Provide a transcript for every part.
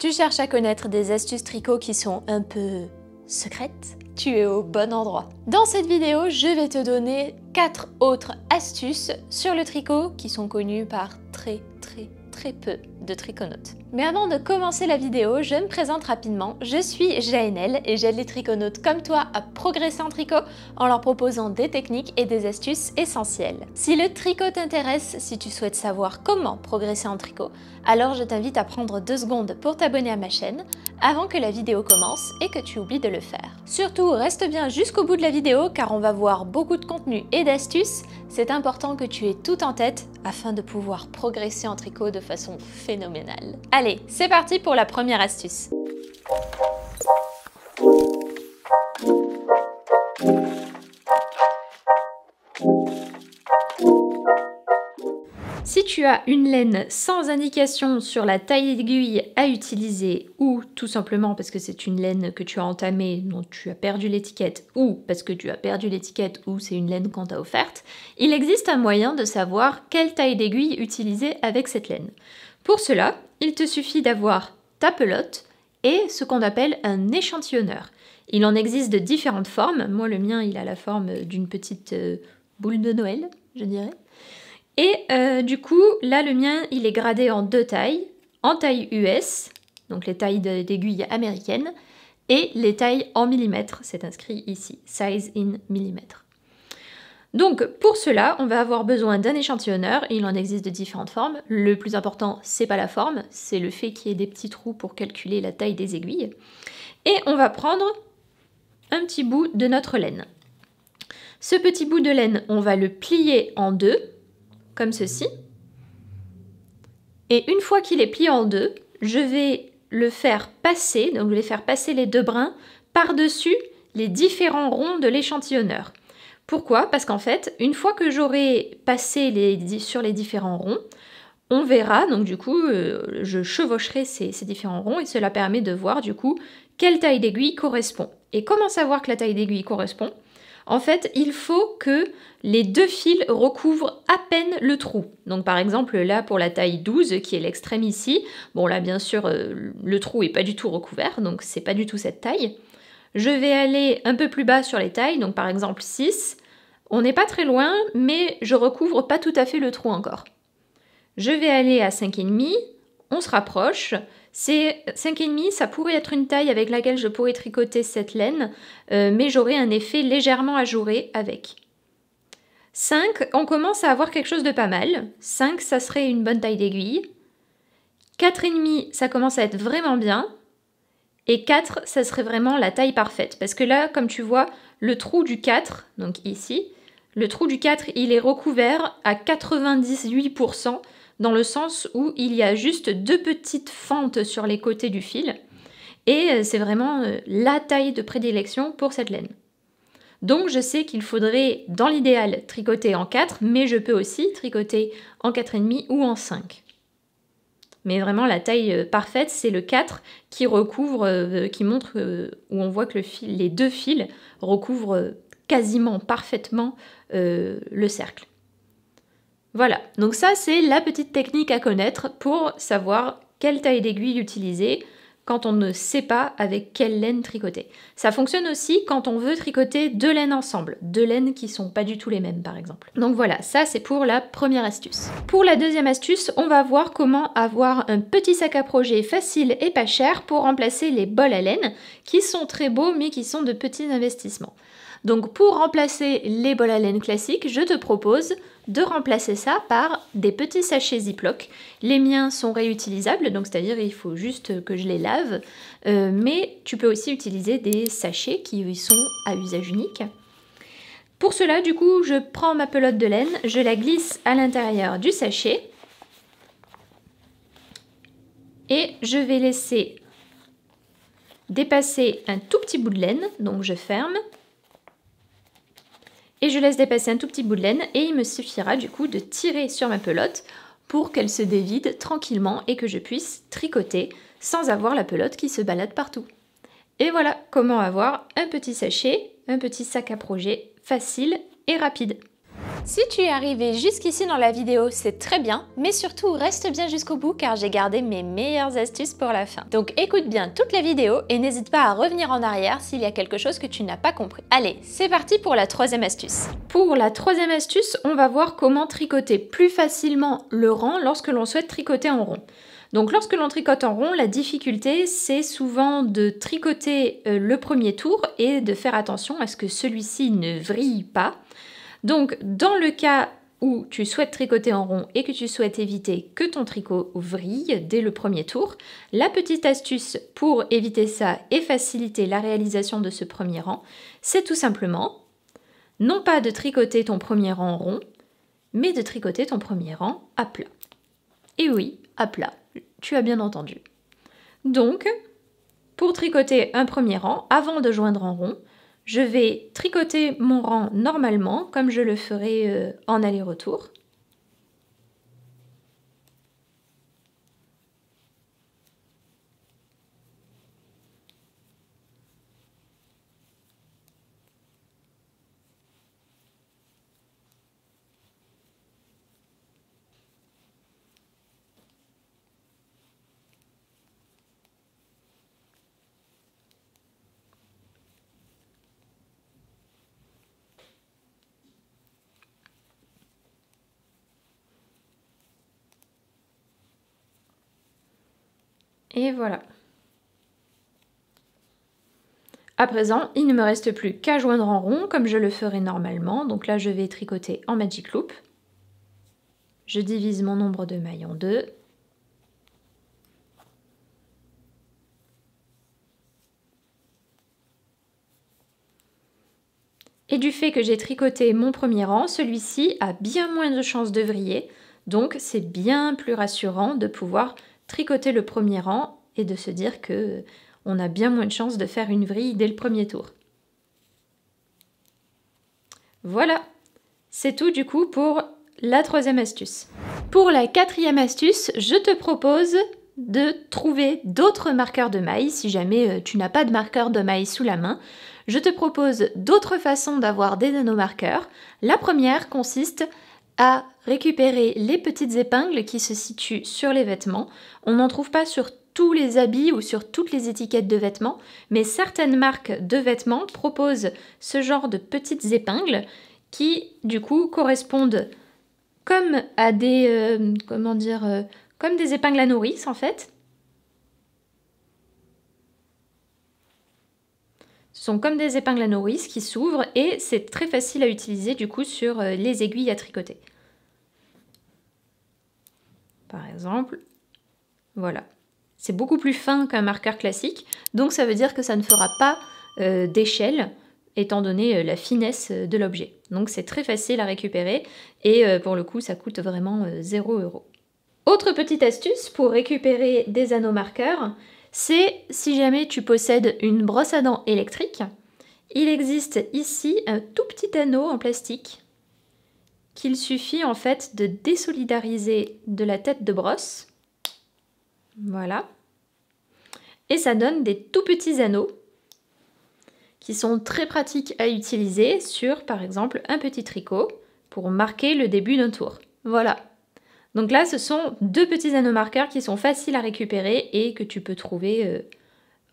Tu cherches à connaître des astuces tricot qui sont un peu secrètes Tu es au bon endroit. Dans cette vidéo, je vais te donner 4 autres astuces sur le tricot qui sont connues par très très très peu de triconautes. Mais avant de commencer la vidéo, je me présente rapidement. Je suis Jaenel et j'aide les triconautes comme toi à progresser en tricot en leur proposant des techniques et des astuces essentielles. Si le tricot t'intéresse, si tu souhaites savoir comment progresser en tricot, alors je t'invite à prendre deux secondes pour t'abonner à ma chaîne avant que la vidéo commence et que tu oublies de le faire. Surtout, reste bien jusqu'au bout de la vidéo car on va voir beaucoup de contenu et d'astuces. C'est important que tu aies tout en tête afin de pouvoir progresser en tricot de façon phénoménale. Allez, c'est parti pour la première astuce. Si tu as une laine sans indication sur la taille d'aiguille à utiliser ou tout simplement parce que c'est une laine que tu as entamée dont tu as perdu l'étiquette ou parce que tu as perdu l'étiquette ou c'est une laine qu'on t'a offerte, il existe un moyen de savoir quelle taille d'aiguille utiliser avec cette laine. Pour cela, il te suffit d'avoir ta pelote et ce qu'on appelle un échantillonneur. Il en existe de différentes formes. Moi, le mien, il a la forme d'une petite euh, boule de Noël, je dirais. Et euh, du coup, là, le mien, il est gradé en deux tailles, en taille US, donc les tailles d'aiguilles américaines, et les tailles en millimètres, c'est inscrit ici, size in millimètres. Donc pour cela, on va avoir besoin d'un échantillonneur, il en existe de différentes formes. Le plus important, c'est pas la forme, c'est le fait qu'il y ait des petits trous pour calculer la taille des aiguilles. Et on va prendre un petit bout de notre laine. Ce petit bout de laine, on va le plier en deux, comme ceci. Et une fois qu'il est plié en deux, je vais le faire passer, donc je vais faire passer les deux brins par-dessus les différents ronds de l'échantillonneur. Pourquoi Parce qu'en fait, une fois que j'aurai passé sur les différents ronds, on verra, donc du coup, euh, je chevaucherai ces, différents ronds et cela permet de voir du coup quelle taille d'aiguille correspond. Et comment savoir que la taille d'aiguille correspond en fait, il faut que les deux fils recouvrent à peine le trou. Donc par exemple là pour la taille 12 qui est l'extrême ici, bon là bien sûr euh, le trou est pas du tout recouvert donc c'est pas du tout cette taille. Je vais aller un peu plus bas sur les tailles, donc par exemple 6. On n'est pas très loin mais je recouvre pas tout à fait le trou encore. Je vais aller à 5,5, on se rapproche, c'est 5,5, ça pourrait être une taille avec laquelle je pourrais tricoter cette laine, euh, mais j'aurai un effet légèrement ajouré avec. 5, on commence à avoir quelque chose de pas mal. 5, ça serait une bonne taille d'aiguille. 4,5, ça commence à être vraiment bien. Et 4, ça serait vraiment la taille parfaite. Parce que là, comme tu vois, le trou du 4, donc ici, le trou du 4, il est recouvert à 98% dans le sens où il y a juste deux petites fentes sur les côtés du fil, et euh, c'est vraiment euh, la taille de prédilection pour cette laine. Donc je sais qu'il faudrait, dans l'idéal, tricoter en 4, mais je peux aussi tricoter en 4,5 ou en 5. Mais vraiment, la taille euh, parfaite, c'est le 4 qui recouvre, qui montre où on voit que les deux fils recouvrent quasiment parfaitement le cercle. Voilà, donc ça c'est la petite technique à connaître pour savoir quelle taille d'aiguille utiliser quand on ne sait pas avec quelle laine tricoter. Ça fonctionne aussi quand on veut tricoter deux laines ensemble, deux laines qui sont pas du tout les mêmes par exemple. Donc voilà, ça c'est pour la première astuce. Pour la deuxième astuce, on va voir comment avoir un petit sac à projet facile et pas cher pour remplacer les bols à laine qui sont très beaux mais qui sont de petits investissements. Donc pour remplacer les bols à laine classiques, je te propose de remplacer ça par des petits sachets Ziploc. Les miens sont réutilisables, donc c'est-à-dire il faut juste que je les lave, euh, mais tu peux aussi utiliser des sachets qui sont à usage unique. Pour cela, du coup, je prends ma pelote de laine, je la glisse à l'intérieur du sachet et je vais laisser dépasser un tout petit bout de laine, donc je ferme et je laisse dépasser un tout petit bout de laine et il me suffira du coup de tirer sur ma pelote pour qu'elle se dévide tranquillement et que je puisse tricoter sans avoir la pelote qui se balade partout. Et voilà comment avoir un petit sachet, un petit sac à projet facile et rapide. Si tu es arrivé jusqu'ici dans la vidéo, c'est très bien, mais surtout reste bien jusqu'au bout car j'ai gardé mes meilleures astuces pour la fin. Donc écoute bien toute la vidéo et n'hésite pas à revenir en arrière s'il y a quelque chose que tu n'as pas compris. Allez, c'est parti pour la troisième astuce. Pour la troisième astuce, on va voir comment tricoter plus facilement le rang lorsque l'on souhaite tricoter en rond. Donc lorsque l'on tricote en rond, la difficulté c'est souvent de tricoter euh, le premier tour et de faire attention à ce que celui-ci ne vrille pas. Donc, dans le cas où tu souhaites tricoter en rond et que tu souhaites éviter que ton tricot vrille dès le premier tour, la petite astuce pour éviter ça et faciliter la réalisation de ce premier rang, c'est tout simplement non pas de tricoter ton premier rang rond, mais de tricoter ton premier rang à plat. Et oui, à plat, tu as bien entendu. Donc, pour tricoter un premier rang, avant de joindre en rond, je vais tricoter mon rang normalement, comme je le ferai euh, en aller-retour. Et voilà. À présent, il ne me reste plus qu'à joindre en rond comme je le ferai normalement. Donc là, je vais tricoter en Magic Loop. Je divise mon nombre de mailles en deux. Et du fait que j'ai tricoté mon premier rang, celui-ci a bien moins de chances de vriller, donc c'est bien plus rassurant de pouvoir tricoter le premier rang et de se dire que on a bien moins de chances de faire une vrille dès le premier tour. Voilà, c'est tout du coup pour la troisième astuce. Pour la quatrième astuce, je te propose de trouver d'autres marqueurs de mailles. Si jamais euh, tu n'as pas de marqueur de mailles sous la main, je te propose d'autres façons d'avoir des nanomarqueurs. La première consiste à récupérer les petites épingles qui se situent sur les vêtements. On n'en trouve pas sur tous les habits ou sur toutes les étiquettes de vêtements, mais certaines marques de vêtements proposent ce genre de petites épingles qui du coup correspondent comme à des euh, comment dire euh, comme des épingles à nourrice en fait, sont comme des épingles à nourrice qui s'ouvrent et c'est très facile à utiliser du coup sur euh, les aiguilles à tricoter. Par exemple, voilà. C'est beaucoup plus fin qu'un marqueur classique, donc ça veut dire que ça ne fera pas euh, d'échelle étant donné euh, la finesse de l'objet. Donc c'est très facile à récupérer et pour le coup ça coûte vraiment zéro 0 Autre petite astuce pour récupérer des anneaux marqueurs, c'est si jamais tu possèdes une brosse à dents électrique, il existe ici un tout petit anneau en plastique qu'il suffit en fait de désolidariser de la tête de brosse. Voilà. Et ça donne des tout petits anneaux qui sont très pratiques à utiliser sur par exemple un petit tricot pour marquer le début d'un tour. Voilà, donc là, ce sont deux petits anneaux marqueurs qui sont faciles à récupérer et que tu peux trouver euh,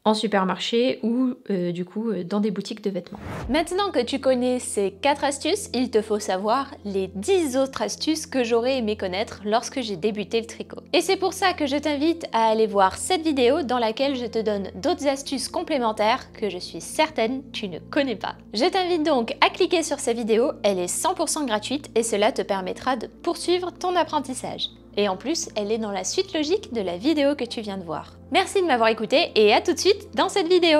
en supermarché ou euh, du coup euh, dans des boutiques de vêtements. Maintenant que tu connais ces 4 astuces, il te faut savoir les 10 autres astuces que j'aurais aimé connaître lorsque j'ai débuté le tricot. Et c'est pour ça que je t'invite à aller voir cette vidéo dans laquelle je te donne d'autres astuces complémentaires que je suis certaine tu ne connais pas. Je t'invite donc à cliquer sur cette vidéo, elle est 100% gratuite et cela te permettra de poursuivre ton apprentissage. Et en plus, elle est dans la suite logique de la vidéo que tu viens de voir. Merci de m'avoir écouté et à tout de suite dans cette vidéo